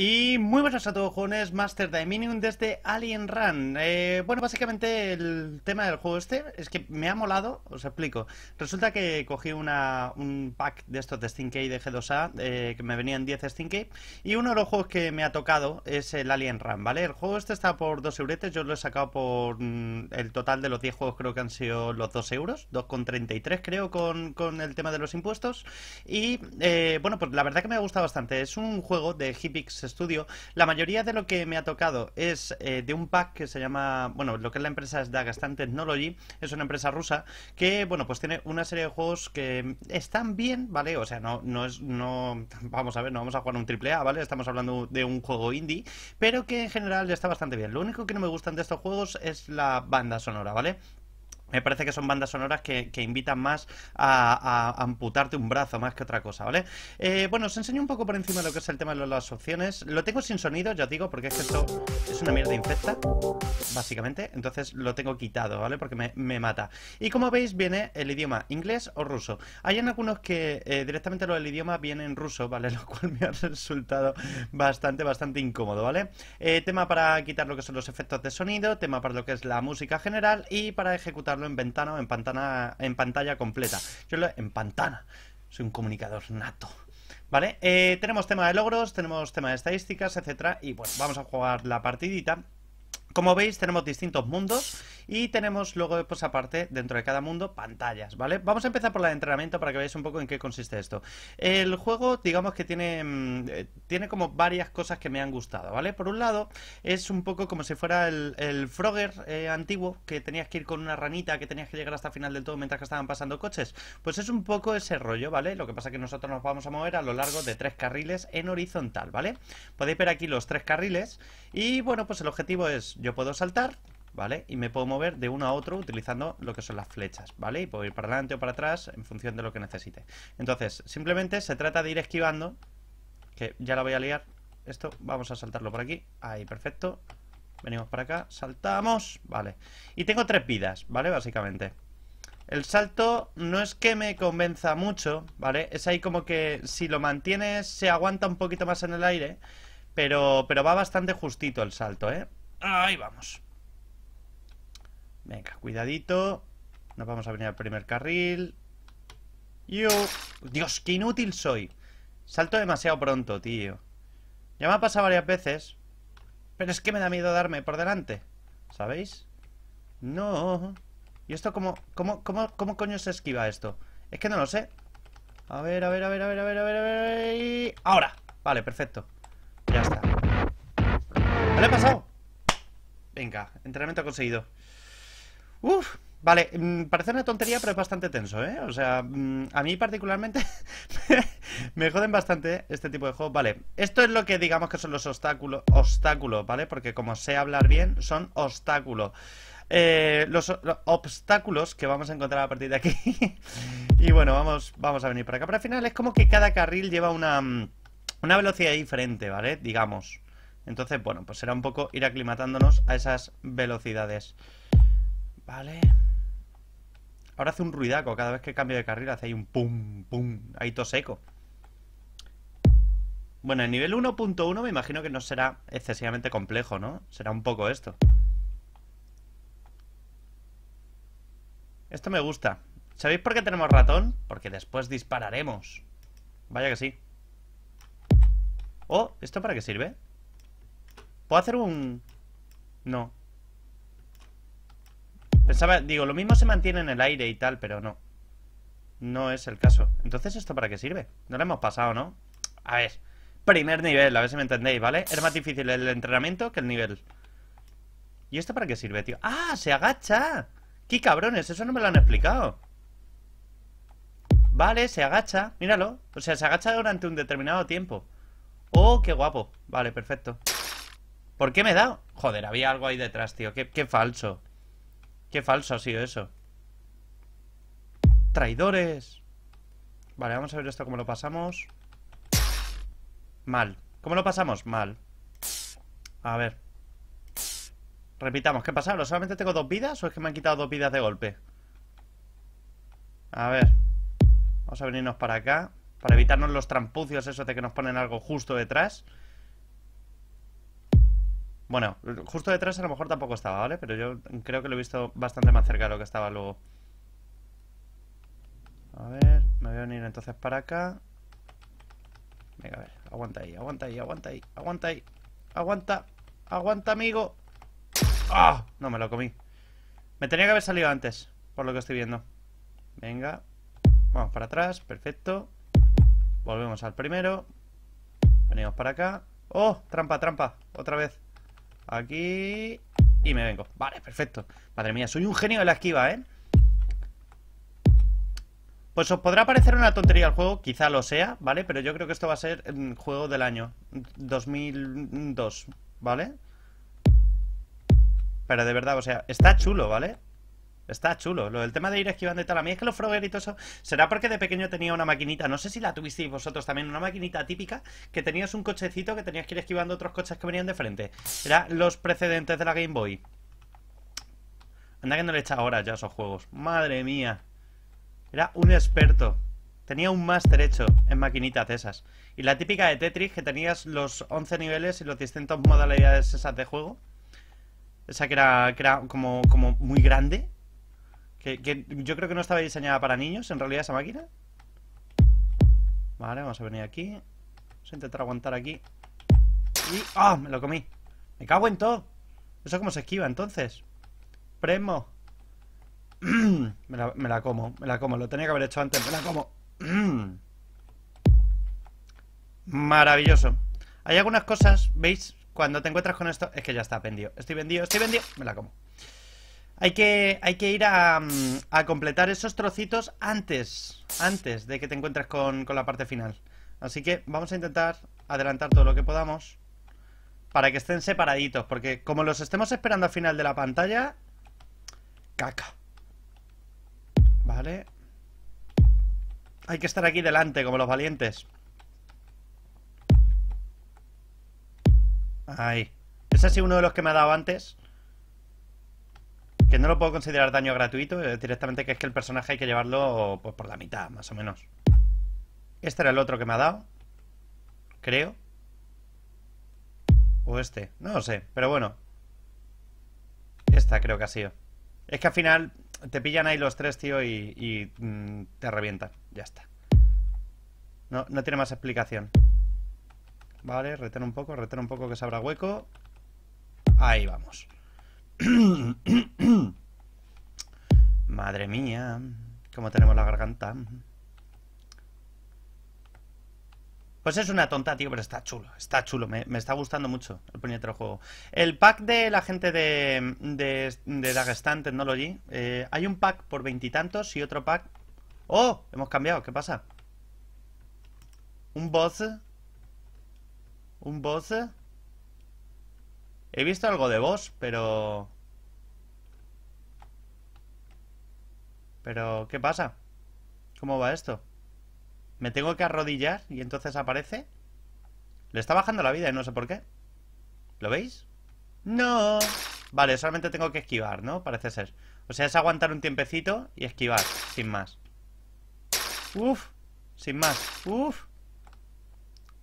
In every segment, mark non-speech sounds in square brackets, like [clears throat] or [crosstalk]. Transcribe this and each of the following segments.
Y muy buenas a todos jóvenes, Master Dominion desde Alien Run. Eh, bueno, básicamente el tema del juego este es que me ha molado, os explico. Resulta que cogí una, un pack de estos de Steam y de G2A, eh, que me venían 10 Steam Key, y uno de los juegos que me ha tocado es el Alien Run, ¿vale? El juego este está por 2 euretes, yo lo he sacado por mm, el total de los 10 juegos creo que han sido los 2 euros, 2,33 creo con, con el tema de los impuestos. Y eh, bueno, pues la verdad que me ha gustado bastante, es un juego de hippiex estudio. La mayoría de lo que me ha tocado es eh, de un pack que se llama, bueno, lo que es la empresa es Dagastan Technology, es una empresa rusa que, bueno, pues tiene una serie de juegos que están bien, ¿vale? O sea, no, no es, no, vamos a ver, no vamos a jugar un triple A, ¿vale? Estamos hablando de un juego indie, pero que en general está bastante bien. Lo único que no me gustan de estos juegos es la banda sonora, ¿vale? Me parece que son bandas sonoras que, invitan más a, amputarte un brazo más que otra cosa, ¿vale? Eh, bueno, os enseño un poco por encima de lo que es el tema de las opciones. Lo tengo sin sonido, ya os digo, porque es que esto es una mierda infecta, básicamente. Entonces lo tengo quitado, ¿vale? Porque me, mata. Y como veis, viene el idioma inglés o ruso. Hay algunos que eh, directamente lo del idioma viene en ruso, ¿vale? [laughs] Lo cual me ha resultado bastante, bastante incómodo, ¿vale? Eh, tema para quitar lo que son los efectos de sonido, tema para lo que es la música general y para ejecutar en ventana o en, pantalla, en pantalla completa. Yo lo en pantana. Soy un comunicador nato. ¿Vale? Eh, tenemos tema de logros, tenemos tema de estadísticas, etcétera. Y bueno, vamos a jugar la partidita. Como veis, tenemos distintos mundos y tenemos luego, pues aparte, dentro de cada mundo, pantallas, ¿vale? Vamos a empezar por la de entrenamiento para que veáis un poco en qué consiste esto. El juego, digamos que tiene, mm, eh, tiene como varias cosas que me han gustado, ¿vale? Por un lado, es un poco como si fuera el, Frogger eh, antiguo, que tenías que ir con una ranita, que tenías que llegar hasta el final del todo mientras que estaban pasando coches. Pues es un poco ese rollo, ¿vale? Lo que pasa es que nosotros nos vamos a mover a lo largo de tres carriles en horizontal, ¿vale? Podéis ver aquí los tres carriles y bueno, pues el objetivo es, yo puedo saltar, ¿vale? Y me puedo mover de uno a otro utilizando lo que son las flechas, ¿vale? Y puedo ir para adelante o para atrás en función de lo que necesite. Entonces, simplemente se trata de ir esquivando, que ya la voy a liar. Esto, vamos a saltarlo por aquí. Ahí, perfecto. Venimos para acá, saltamos, vale. Y tengo tres vidas, ¿vale? Básicamente. El salto no es que me convenza mucho, ¿vale? Es ahí como que si lo mantienes se aguanta un poquito más en el aire, pero, pero va bastante justito el salto, ¿eh? Ahí vamos. Venga, cuidadito. Nos vamos a venir al primer carril. Yo... Dios, qué inútil soy. Salto demasiado pronto, tío. Ya me ha pasado varias veces. Pero es que me da miedo darme por delante. ¿Sabéis? No. ¿Y esto cómo, cómo, coño se esquiva esto? Es que no lo sé. A ver, a ver, a ver, a ver, a ver, a ver, a ver. Ahora. Vale, perfecto. Ya está. ¿Qué lo he pasado? Venga, entrenamiento conseguido. Uf, Vale, mm, parece una tontería, pero es bastante tenso, ¿eh? O sea, mm, a mí particularmente [laughs] me joden bastante este tipo de juegos. Vale, esto es lo que digamos que son los obstáculos, obstáculos, ¿vale? Porque como sé hablar bien, son obstáculos. Eh, los, obstáculos que vamos a encontrar a partir de aquí. [laughs] y bueno, vamos, vamos a venir para acá. Pero al final es como que cada carril lleva una, mm, una velocidad diferente, ¿vale? Digamos. Entonces, bueno, pues será un poco ir aclimatándonos a esas velocidades. Vale. Ahora hace un ruidaco. Cada vez que cambio de carril hace ahí un pum, pum. Ahí todo seco. Bueno, el nivel 1.1 me imagino que no será excesivamente complejo, ¿no? Será un poco esto. Esto me gusta. ¿Sabéis por qué tenemos ratón? Porque después dispararemos. Vaya que sí. Oh, ¿esto para qué sirve? ¿Puedo hacer un...? No. Pensaba, digo, lo mismo se mantiene en el aire y tal, pero no. No es el caso. Entonces, ¿esto para qué sirve? No lo hemos pasado, ¿no? A ver, primer nivel, a ver si me entendéis, ¿vale? Es más difícil el entrenamiento que el nivel. ¿Y esto para qué sirve, tío? ¡Ah, se agacha! ¡Qué cabrones! Eso no me lo han explicado. Vale, se agacha, míralo O sea, se agacha durante un determinado tiempo Oh, qué guapo, vale, perfecto ¿Por qué me he dado? Joder, había algo ahí detrás, tío, qué, qué falso Qué falso ha sido eso. ¡Traidores! Vale, vamos a ver esto cómo lo pasamos. Mal. ¿Cómo lo pasamos? Mal. A ver. Repitamos, ¿qué pasa? ¿Solamente tengo dos vidas o es que me han quitado dos vidas de golpe? A ver. Vamos a venirnos para acá. Para evitarnos los trampucios esos de que nos ponen algo justo detrás. Bueno, justo detrás a lo mejor tampoco estaba, ¿vale? Pero yo creo que lo he visto bastante más cerca de lo que estaba luego. A ver, me voy a venir entonces para acá. Venga, a ver, aguanta ahí, aguanta ahí, aguanta ahí, aguanta ahí. Aguanta, aguanta, amigo. ¡Ah! No me lo comí. Me tenía que haber salido antes, por lo que estoy viendo. Venga, vamos para atrás, perfecto. Volvemos al primero. Venimos para acá. ¡Oh! Trampa, trampa, otra vez. Aquí. Y me vengo. Vale, perfecto. Madre mía, soy un genio de la esquiva, ¿eh? Pues os podrá parecer una tontería el juego, quizá lo sea, ¿vale? Pero yo creo que esto va a ser el mm, juego del año 2002, ¿vale? Pero de verdad, o sea, está chulo, ¿vale? Está chulo. Lo del tema de ir esquivando y tal. A mí es que los Frogger eso. Será porque de pequeño tenía una maquinita. No sé si la tuvisteis vosotros también. Una maquinita típica que tenías un cochecito que tenías que ir esquivando otros coches que venían de frente. Era los precedentes de la Game Boy. Anda que no le echa ahora ya a esos juegos. Madre mía. Era un experto. Tenía un máster hecho en maquinitas esas. Y la típica de Tetris que tenías los 11 niveles y los distintos modalidades esas de juego. Esa que era, como muy grande que, yo creo que no estaba diseñada para niños, en realidad, esa máquina. Vale, vamos a venir aquí. Vamos a intentar aguantar aquí. Y... ¡Ah! me lo comí. Me cago en todo. ¿Eso cómo se esquiva, entonces? Premo. [clears throat] me, la, me, la, como, me la como. Lo tenía que haber hecho antes. Me la como. [clears throat] Maravilloso. Hay algunas cosas, ¿veis? Cuando te encuentras con esto... Es que ya está vendido. Estoy vendido, estoy vendido. Me la como. Hay que, ir mm, a, completar esos trocitos antes, antes de que te encuentres con, con la parte final. Así que vamos a intentar adelantar todo lo que podamos para que estén separaditos, porque como los estemos esperando al final de la pantalla, caca. Vale. Hay que estar aquí delante, como los valientes. Ahí. Ese ha sido uno de los que me ha dado antes. Que no lo puedo considerar daño gratuito, directamente que es que el personaje hay que llevarlo pues, por la mitad, más o menos. Este era el otro que me ha dado. Creo. O este. No lo sé, pero bueno. Esta creo que ha sido. Es que al final te pillan ahí los tres, tío, y, mm, te revientan. Ya está. No, tiene más explicación. Vale, reten un poco, reten un poco que se abra hueco. Ahí vamos. [coughs] Madre mía, cómo tenemos la garganta. Pues es una tonta, tío, pero está chulo. Está chulo, me, está gustando mucho el puñetero juego. El pack de la gente de, de, Dagestan Technology. Eh, hay un pack por veintitantos y, y, otro pack. ¡Oh! Hemos cambiado, ¿qué pasa? Un boss. Un boss. He visto algo de vos, pero... Pero, ¿qué pasa? ¿Cómo va esto? ¿Me tengo que arrodillar y entonces aparece? Le está bajando la vida y no sé por qué. ¿Lo veis? ¡No! Vale, solamente tengo que esquivar, ¿no? Parece ser. O sea, es aguantar un tiempecito y esquivar, sin más. ¡Uf! Sin más. ¡Uf!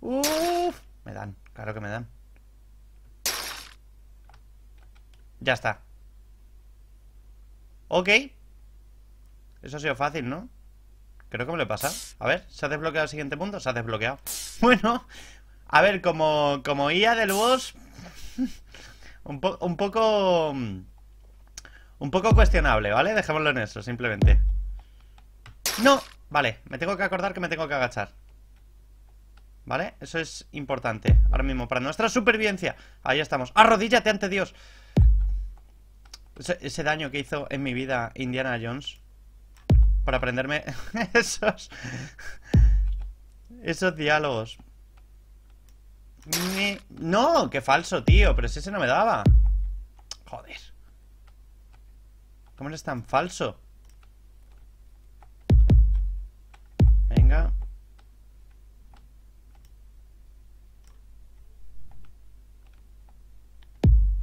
¡Uf! Me dan, claro que me dan. Ya está. Ok. Eso ha sido fácil, ¿no? Creo que me lo he pasado. A ver, ¿se ha desbloqueado el siguiente punto? Se ha desbloqueado. [laughs] Bueno, a ver, como, como IA del boss... [laughs] un, un poco... Un poco cuestionable, ¿vale? Dejémoslo en eso, simplemente. ¡No! Vale, me tengo que acordar que me tengo que agachar. ¿Vale? Eso es importante. Ahora mismo, para nuestra supervivencia. Ahí estamos. ¡Arrodíllate ante Dios! ese daño que hizo en mi vida Indiana Jones para aprenderme [laughs] esos esos diálogos. No, qué falso, tío, pero si ese no me daba. Joder. ¿Cómo es tan falso? Venga.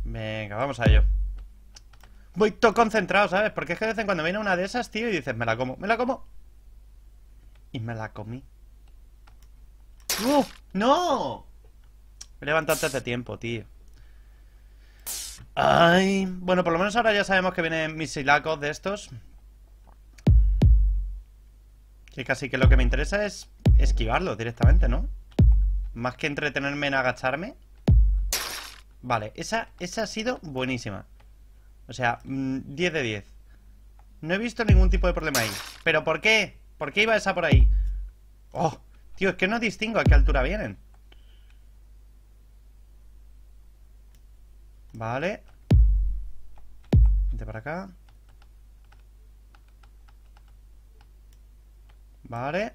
Venga, vamos a ello voy todo concentrado, ¿sabes? Porque es que de vez en cuando viene una de esas, tío, y dices, me la como, me la como. Y me la comí. ¡Uf! ¡No! levantado hace tiempo, tío. Ay. Bueno, por lo menos ahora ya sabemos que vienen mis silacos de estos. Que casi que lo que me interesa es esquivarlo directamente, ¿no? Más que entretenerme en agacharme. Vale, esa, esa ha sido buenísima. O sea, 10 mm, de 10. No he visto ningún tipo de problema ahí. ¿Pero por qué? ¿Por qué iba esa por ahí? Oh, tío, es que no distingo a qué altura vienen. Vale. Vente para acá. Vale.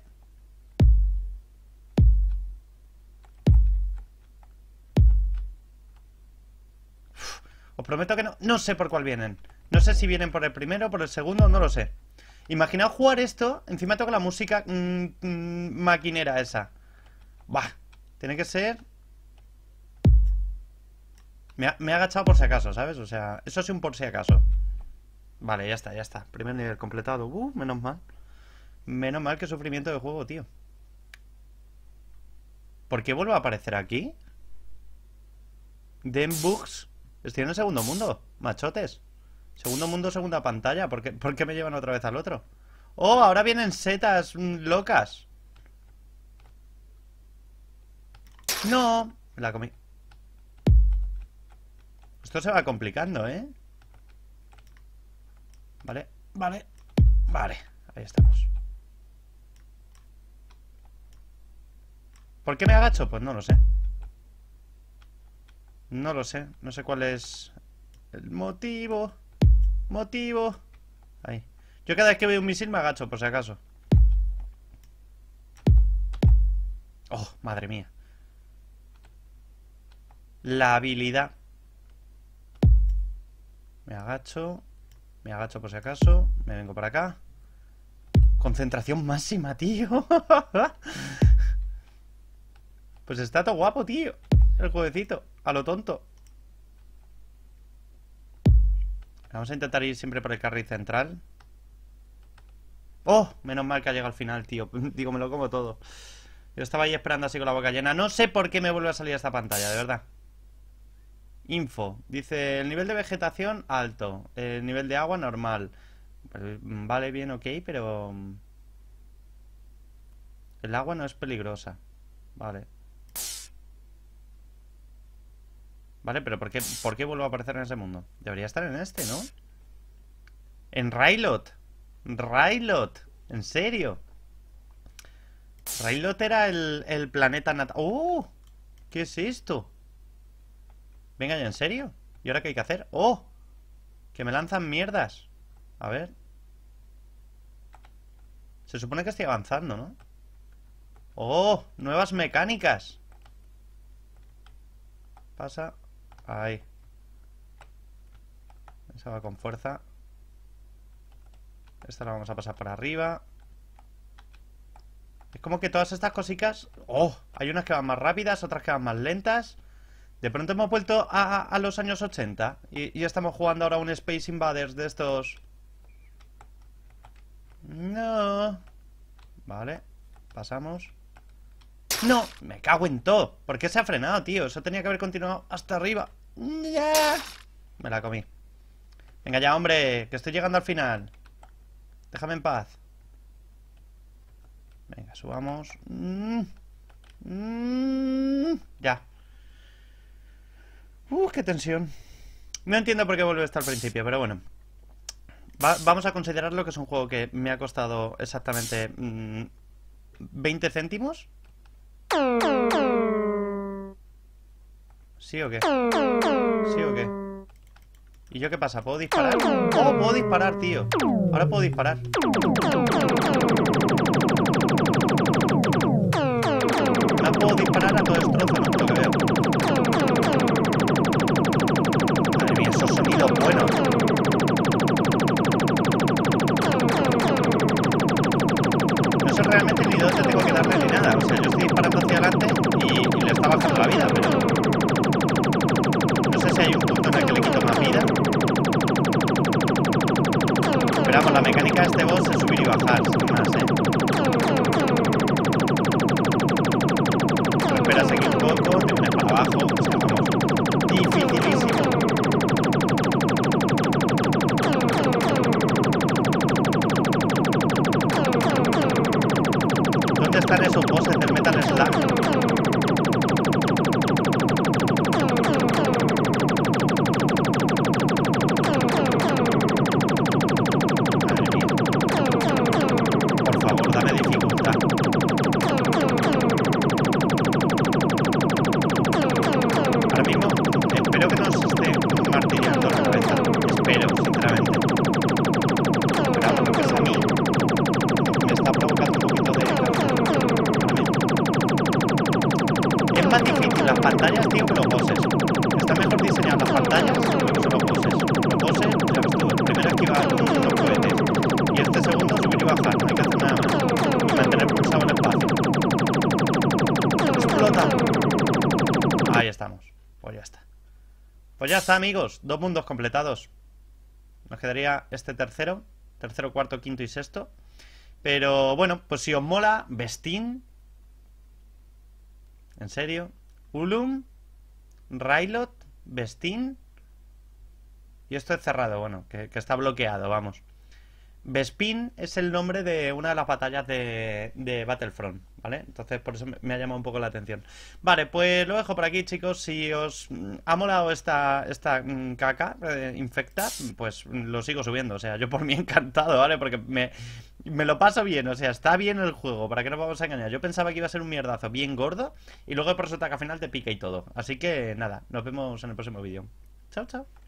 Os prometo que no, no sé por cuál vienen. No sé si vienen por el primero, por el segundo, no lo sé. Imaginaos jugar esto, encima toca la música mm, mm, maquinera esa. Bah, tiene que ser... Me, ha, agachado por si acaso, ¿sabes? O sea, eso es un por si acaso. Vale, ya está, ya está. Primer nivel completado. Uh, menos mal. Menos mal que sufrimiento de juego, tío. ¿Por qué vuelvo a aparecer aquí? Den Bugs Estoy en el segundo mundo, machotes. Segundo mundo, segunda pantalla. ¿Por qué, me llevan otra vez al otro? ¡Oh! Ahora vienen setas mm, locas. ¡No! La comí. Esto se va complicando, ¿eh? Vale, vale, vale. Ahí estamos. ¿Por qué me agacho? Pues no lo sé. No lo sé, no sé cuál es el motivo. Motivo. Ahí. Yo cada vez que veo un misil me agacho, por si acaso. Oh, madre mía. La habilidad. Me agacho. Me agacho por si acaso. Me vengo para acá. Concentración máxima, tío. [laughs] pues está todo guapo, tío. El jueguecito. A lo tonto. Vamos a intentar ir siempre por el carril central. ¡Oh! Menos mal que ha llegado al final, tío. [laughs] Digo, me lo como todo. Yo estaba ahí esperando así con la boca llena. No sé por qué me vuelve a salir esta pantalla, de verdad. Info. Dice, el nivel de vegetación alto. El nivel de agua normal. Pues, mm, vale, bien, ok, pero... Mm, el agua no es peligrosa. Vale. Vale, pero ¿por qué, ¿por vuelvo a aparecer en ese mundo? Debería estar en este, ¿no? En Railot. Railot. ¿En serio? Railot era el, el planeta natal. ¡Oh! ¿Qué es esto? Venga, ¿en serio? ¿Y ahora qué hay que hacer? ¡Oh! Que me lanzan mierdas. A ver. Se supone que estoy avanzando, ¿no? ¡Oh! Nuevas mecánicas. Pasa. Ahí. Esa va con fuerza. Esta la vamos a pasar para arriba. Es como que todas estas cositas... ¡Oh! Hay unas que van más rápidas, otras que van más lentas. De pronto hemos vuelto a, los años 80. Y, y, estamos jugando ahora un Space Invaders de estos... No. Vale. Pasamos. ¡No! ¡Me cago en todo! ¿Por qué se ha frenado, tío? Eso tenía que haber continuado hasta arriba. ¡Ya! Me la comí. Venga ya, hombre, que estoy llegando al final. Déjame en paz. Venga, subamos. Mm. Mm. Ya. Uh, qué tensión. No entiendo por qué vuelve hasta el principio, pero bueno. vamos a considerarlo que es un juego que me ha costado exactamente 20 mm, céntimos. ¿Sí o qué? ¿Sí o qué? ¿Y yo qué pasa? ¿Puedo disparar? ¡Oh, puedo disparar, tío! Ahora puedo disparar. Ahora puedo disparar a todo esto. que realmente ni dónde tengo que darle ni nada. O sea, yo estoy disparando hacia adelante y, y le está bajando la vida, pero... No sé si hay un punto en el que le quito más vida. Pero vamos, la mecánica de este boss es subir y bajar, sin más, ¿eh? ya está, amigos. Dos mundos completados. Nos quedaría este tercero. Tercero, cuarto, quinto y sexto. Pero bueno, pues si os mola, Vestín. ¿En serio? Ulum. Railot. Vestín. Y esto es cerrado, bueno, que está bloqueado, vamos. Bespin es el nombre de una de las batallas de, Battlefront, ¿vale? Entonces por eso me ha llamado un poco la atención. Vale, pues lo dejo por aquí, chicos. Si os mm, ha molado esta, esta mm, caca eh, infecta, pues lo sigo subiendo. O sea, yo por mí [laughs] encantado, ¿vale? Porque me, lo paso bien, o sea, está bien el juego, para que no vamos a engañar. Yo pensaba que iba a ser un mierdazo bien gordo y luego por que al final te pica y todo. Así que nada, nos vemos en el próximo vídeo. Chao, chao.